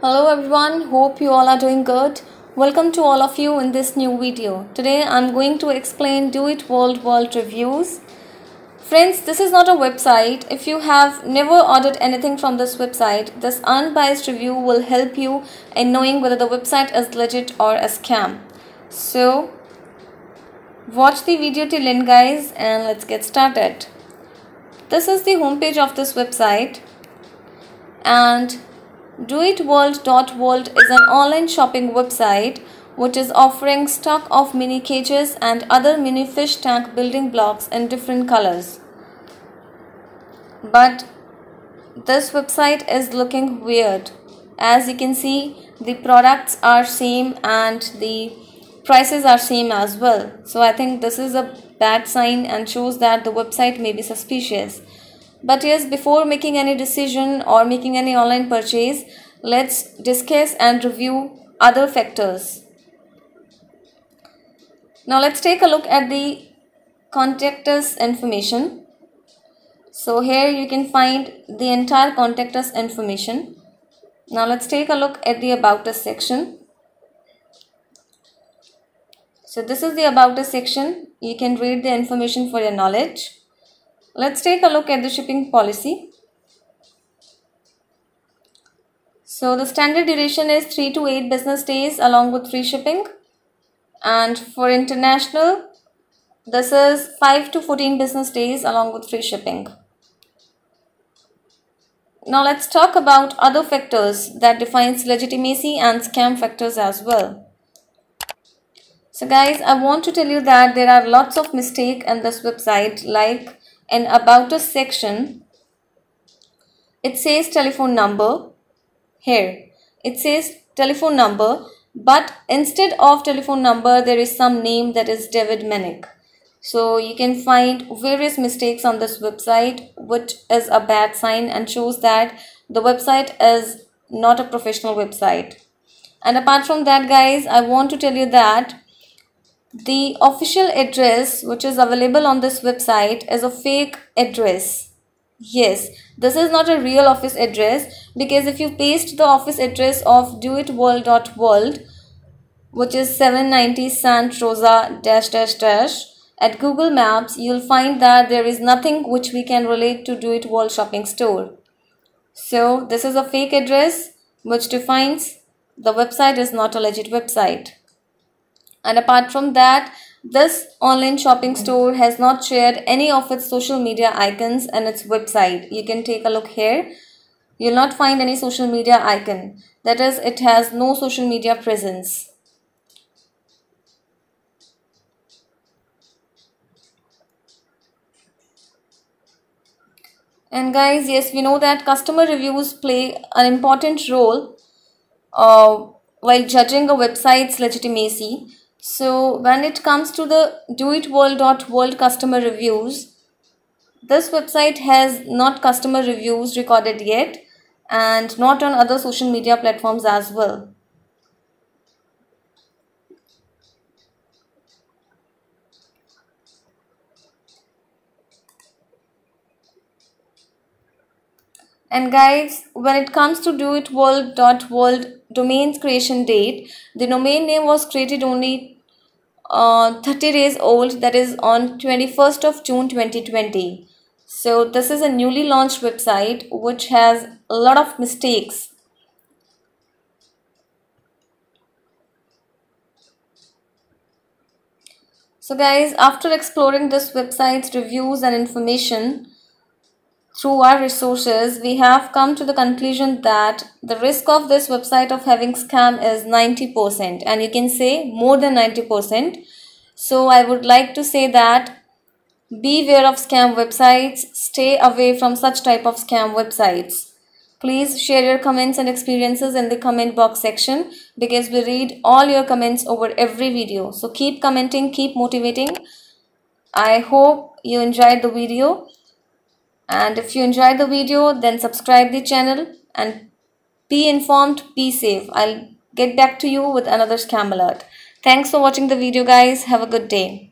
Hello everyone, hope you all are doing good. Welcome to all of you in this new video. Today I'm going to explain Do It World World Reviews. Friends, this is not a website. If you have never ordered anything from this website, this unbiased review will help you in knowing whether the website is legit or a scam. So watch the video till end guys and let's get started. This is the homepage of this website and doitworld.world is an online shopping website which is offering stock of mini cages and other mini fish tank building blocks in different colors. But this website is looking weird. As you can see, the products are same and the prices are same as well. So I think this is a bad sign and shows that the website may be suspicious. But yes, before making any decision or making any online purchase, let's discuss and review other factors. Now let's take a look at the contact us information. So here you can find the entire contact us information. Now let's take a look at the about us section. So this is the about us section. You can read the information for your knowledge. Let's take a look at the shipping policy. So the standard duration is 3 to 8 business days along with free shipping. And for international, this is 5 to 14 business days along with free shipping. Now let's talk about other factors that defines legitimacy and scam factors as well. So guys, I want to tell you that there are lots of mistake in this website like in about us section. It says telephone number here. It says telephone number but instead of telephone number there is some name that is David Menick. So you can find various mistakes on this website which is a bad sign and shows that the website is not a professional website. And apart from that guys, I want to tell you that the official address which is available on this website is a fake address yes this is not a real office address because if you paste the office address of doitworld.world which is 790 Sant Rosa dash dash dash at Google Maps you'll find that there is nothing which we can relate to do it world shopping store so this is a fake address which defines the website is not a legit website and apart from that, this online shopping store has not shared any of its social media icons and its website. You can take a look here. You'll not find any social media icon. That is, it has no social media presence. And guys, yes, we know that customer reviews play an important role uh, while judging a website's legitimacy. So when it comes to the doitworld.world customer reviews, this website has not customer reviews recorded yet and not on other social media platforms as well. And guys, when it comes to doitworld.world domain creation date, the domain name was created only uh, 30 days old that is on 21st of June 2020. So this is a newly launched website which has a lot of mistakes. So guys, after exploring this website's reviews and information, through our resources, we have come to the conclusion that the risk of this website of having scam is 90% and you can say more than 90%. So I would like to say that beware of scam websites, stay away from such type of scam websites. Please share your comments and experiences in the comment box section because we read all your comments over every video. So keep commenting, keep motivating. I hope you enjoyed the video and if you enjoyed the video then subscribe the channel and be informed be safe i'll get back to you with another scam alert thanks for watching the video guys have a good day